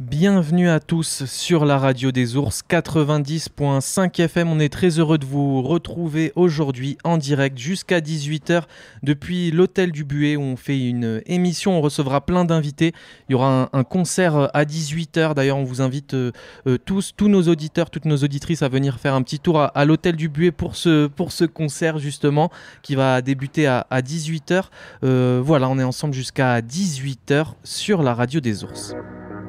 Bienvenue à tous sur la radio des ours 90.5 FM. On est très heureux de vous retrouver aujourd'hui en direct jusqu'à 18h depuis l'hôtel du Buet où on fait une émission. On recevra plein d'invités. Il y aura un, concert à 18h. D'ailleurs, on vous invite euh, euh, tous, tous nos auditeurs, toutes nos auditrices à venir faire un petit tour à, l'hôtel du Buet pour ce, pour ce concert justement qui va débuter à, 18h. Euh, voilà, on est ensemble jusqu'à 18h sur la radio des ours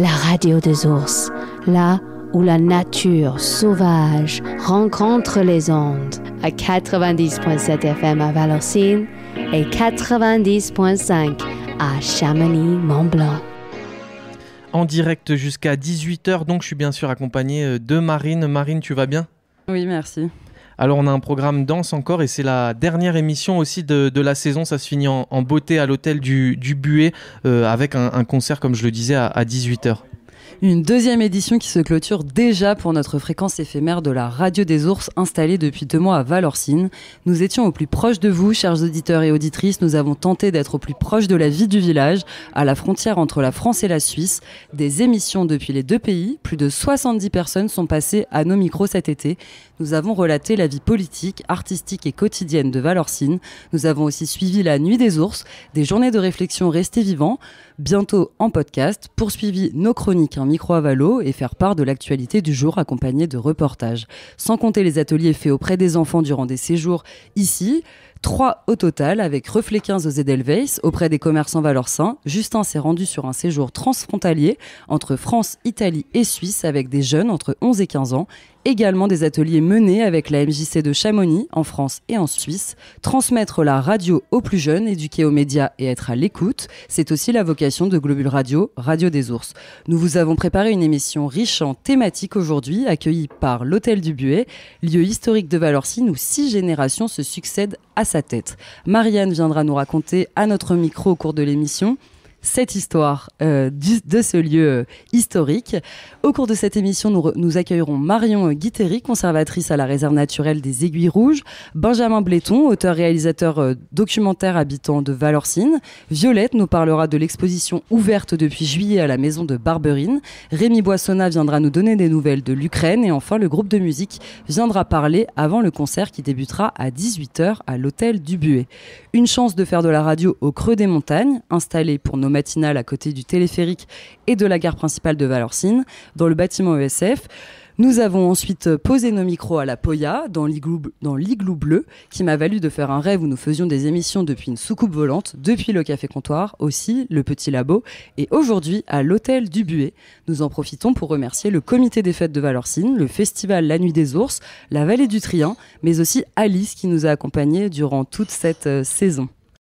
la radio des ours, là où la nature sauvage rencontre les ondes, à 90.7 FM à Valorcine et 90.5 à Chamonix-Mont-Blanc en direct jusqu'à 18h. Donc, je suis bien sûr accompagné euh, de Marine. Marine, tu vas bien Oui, merci. Alors on a un programme danse encore et c'est la dernière émission aussi de, la saison. Ça se finit en, beauté à l'hôtel du, du Buet euh, avec un, concert, comme je le disais, à, à 18h. Une deuxième édition qui se clôture déjà pour notre fréquence éphémère de la radio des ours installée depuis deux mois à Valorcine. Nous étions au plus proche de vous, chers auditeurs et auditrices. Nous avons tenté d'être au plus proche de la vie du village, à la frontière entre la France et la Suisse. Des émissions depuis les deux pays, plus de 70 personnes sont passées à nos micros cet été. Nous avons relaté la vie politique, artistique et quotidienne de Valorcine. Nous avons aussi suivi la Nuit des ours, des journées de réflexion restées vivants, bientôt en podcast, poursuivi nos chroniques micro avalo et faire part de l'actualité du jour accompagnée de reportages. Sans compter les ateliers faits auprès des enfants durant des séjours ici, 3 au total, avec Reflet 15 aux Edelweiss, auprès des commerçants saint Justin s'est rendu sur un séjour transfrontalier entre France, Italie et Suisse avec des jeunes entre 11 et 15 ans. Également des ateliers menés avec la MJC de Chamonix, en France et en Suisse. Transmettre la radio aux plus jeunes, éduquer aux médias et être à l'écoute, c'est aussi la vocation de Globule Radio, Radio des Ours. Nous vous avons préparé une émission riche en thématiques aujourd'hui, accueillie par l'Hôtel du Buet, lieu historique de Valorcine où six générations se succèdent à sa tête. Marianne viendra nous raconter à notre micro au cours de l'émission cette histoire euh, de ce lieu euh, historique. Au cours de cette émission, nous, accueillerons Marion Guitéry, conservatrice à la réserve naturelle des Aiguilles Rouges, Benjamin Bléton, auteur-réalisateur euh, documentaire habitant de Valorcine, Violette nous parlera de l'exposition ouverte depuis juillet à la maison de Barberine, Rémi Boissonna viendra nous donner des nouvelles de l'Ukraine et enfin le groupe de musique viendra parler avant le concert qui débutera à 18h à l'hôtel du Buet. Une chance de faire de la radio au creux des montagnes, installée pour nos matinale à côté du téléphérique et de la gare principale de Valorcine, dans le bâtiment ESF. Nous avons ensuite posé nos micros à la Poya, dans l'Iglou bleu, qui m'a valu de faire un rêve où nous faisions des émissions depuis une soucoupe volante, depuis le café comptoir, aussi le petit labo, et aujourd'hui à l'hôtel du Buet. Nous en profitons pour remercier le comité des fêtes de Valorcine, le festival La Nuit des Ours, la vallée du Trien, mais aussi Alice qui nous a accompagnés durant toute cette euh, saison.